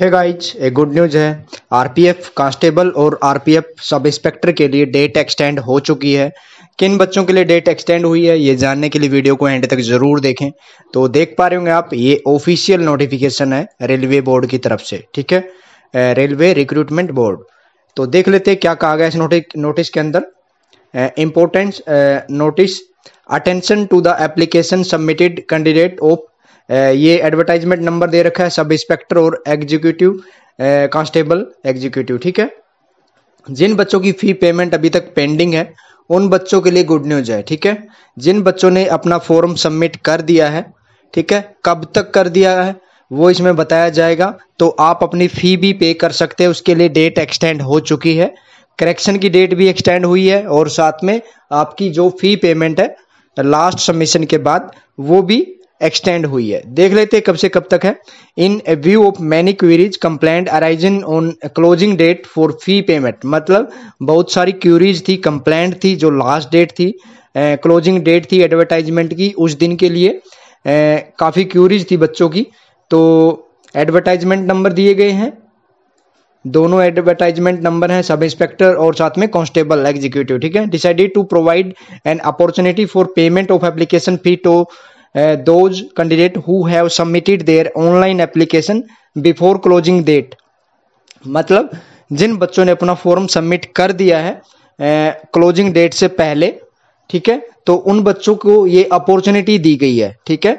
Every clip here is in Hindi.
hey guys a good news है आरपीएफ कांस्टेबल और आरपीएफ सब इंस्पेक्टर के लिए डेट एक्सटेंड हो चुकी है किन बच्चों के लिए डेट एक्सटेंड हुई है ये जानने के लिए वीडियो को एंड तक ज़रूर देखें तो देख पा रहे होंगे आप ये ऑफिशियल नोटिफिकेशन है रेलवे बोर्ड की तरफ से ठीक है रेलवे रिक्रूटमेंट बोर्ड तो देख लेते क्या कहा गया इस नोटिस के अंदर importance notice attention to the application submitted candidate of ये एडवर्टाइजमेंट नंबर दे रखा है सब इंस्पेक्टर और एग्जीक्यूटिव कांस्टेबल एग्जीक्यूटिव ठीक है जिन बच्चों की फी पेमेंट अभी तक पेंडिंग है उन बच्चों के लिए गुड न्यूज है ठीक है जिन बच्चों ने अपना फॉर्म सबमिट कर दिया है ठीक है कब तक कर दिया है वो इसमें बताया जाएगा तो आप अपनी फ़ी भी पे कर सकते हैं उसके लिए डेट एक्सटेंड हो चुकी है करेक्शन की डेट भी एक्सटेंड हुई है और साथ में आपकी जो फ़ी पेमेंट है लास्ट सबमिशन के बाद वो भी एक्सटेंड हुई है देख लेते हैं कब से कब तक है in view of many queries complaint arisen on closing date for fee payment मतलब बहुत सारी क्यूरीज थी कंप्लेंट थी जो लास्ट डेट थी क्लोजिंग uh, डेट थी एडवर्टाइजमेंट की उस दिन के लिए uh, काफ़ी क्यूरीज थी बच्चों की तो एडवर्टाइजमेंट नंबर दिए गए हैं दोनों एडवर्टाइजमेंट नंबर हैं सब इंस्पेक्टर और साथ में कांस्टेबल एग्जीक्यूटिव ठीक है decided to provide an opportunity for payment of application fee to those candidate who have submitted their online application before closing date मतलब जिन बच्चों ने अपना फॉर्म सबमिट कर दिया है क्लोजिंग uh, डेट से पहले ठीक है तो उन बच्चों को ये अपॉर्चुनिटी दी गई है ठीक है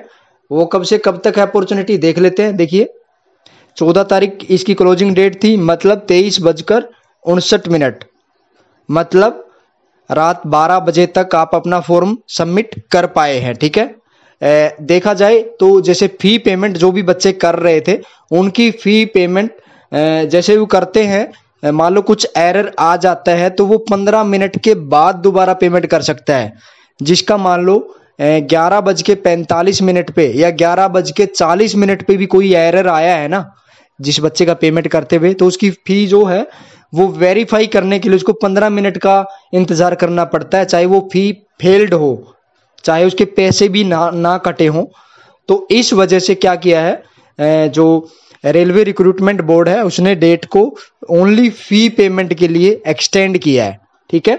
वो कब से कब तक है अपॉर्चुनिटी देख लेते हैं देखिए चौदह तारीख इसकी क्लोजिंग डेट थी मतलब तेईस बजकर उनसठ मिनट मतलब रात बारह बजे तक आप अपना फॉर्म सबमिट कर पाए हैं ठीक है देखा जाए तो जैसे फी पेमेंट जो भी बच्चे कर रहे थे उनकी फी पेमेंट जैसे वो करते हैं मान लो कुछ एरर आ जाता है तो वो पंद्रह मिनट के बाद दोबारा पेमेंट कर सकता है जिसका मान लो ग्यारह बज के पैंतालीस मिनट पे या ग्यारह बज के चालीस मिनट पे भी कोई एरर आया है ना जिस बच्चे का पेमेंट करते हुए तो उसकी फी जो है वो वेरीफाई करने के लिए उसको पंद्रह मिनट का इंतजार करना पड़ता है चाहे वो फी फेल्ड हो चाहे उसके पैसे भी ना ना कटे हों तो इस वजह से क्या किया है जो रेलवे रिक्रूटमेंट बोर्ड है उसने डेट को ओनली फी पेमेंट के लिए एक्सटेंड किया है ठीक है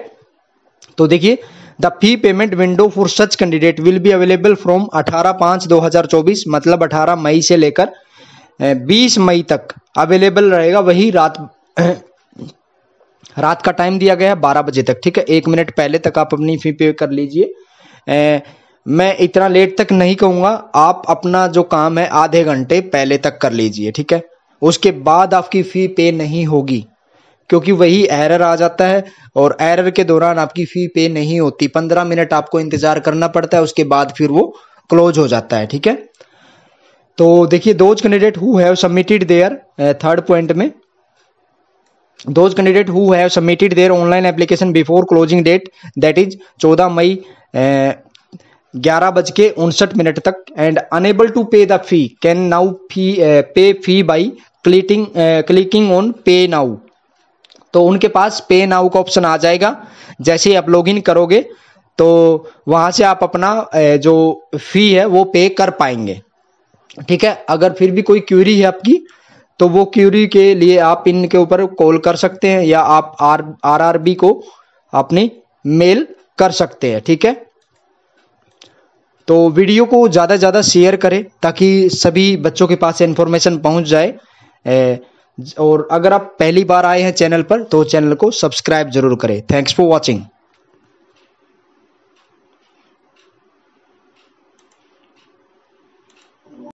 तो देखिए the fee payment window for such candidate will be available from 18 पांच 2024 मतलब 18 मई से लेकर 20 मई तक अवेलेबल रहेगा वही रात रात का टाइम दिया गया है बारह बजे तक ठीक है एक मिनट पहले तक आप अपनी फी पे कर लीजिए ए, मैं इतना लेट तक नहीं कहूंगा आप अपना जो काम है आधे घंटे पहले तक कर लीजिए ठीक है उसके बाद आपकी फ़ी पे नहीं होगी क्योंकि वही एरर आ जाता है और एरर के दौरान आपकी फ़ी पे नहीं होती पंद्रह मिनट आपको इंतज़ार करना पड़ता है उसके बाद फिर वो क्लोज हो जाता है ठीक है तो देखिए those candidate who have submitted their third point में those candidate who have submitted their online application before closing date that is 14 मई ग्यारह बज के उनसठ मिनट तक and enable to pay the fee can now fee pay fee by clicking clicking on pay now तो उनके पास पे नाउ का ऑप्शन आ जाएगा जैसे ही आप लॉग इन करोगे तो वहां से आप अपना जो फी है वो पे कर पाएंगे ठीक है अगर फिर भी कोई क्यूरी है आपकी तो वो क्यूरी के लिए आप इनके ऊपर कॉल कर सकते हैं या आप आर आर बी को अपनी मेल कर सकते हैं ठीक है तो वीडियो को ज़्यादा से ज़्यादा शेयर करें ताकि सभी बच्चों के पास इन्फॉर्मेशन पहुंच जाए ए, और अगर आप पहली बार आए हैं चैनल पर तो चैनल को सब्सक्राइब जरूर करें थैंक्स फॉर वॉचिंग